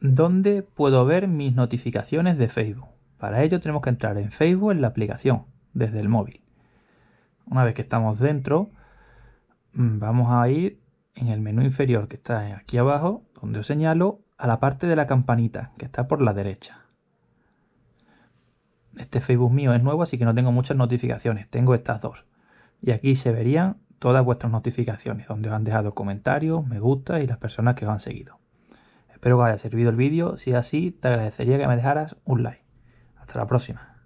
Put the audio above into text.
¿Dónde puedo ver mis notificaciones de Facebook? Para ello tenemos que entrar en Facebook en la aplicación, desde el móvil. Una vez que estamos dentro, mm, vamos a ir en el menú inferior que está aquí abajo, donde os señalo, a la parte de la campanita, que está por la derecha. Este Facebook mío es nuevo, así que no tengo muchas notificaciones, tengo estas dos. Y aquí se verían todas vuestras notificaciones, donde os han dejado comentarios, me gusta y las personas que os han seguido. Espero que haya servido el vídeo, si es así te agradecería que me dejaras un like. Hasta la próxima.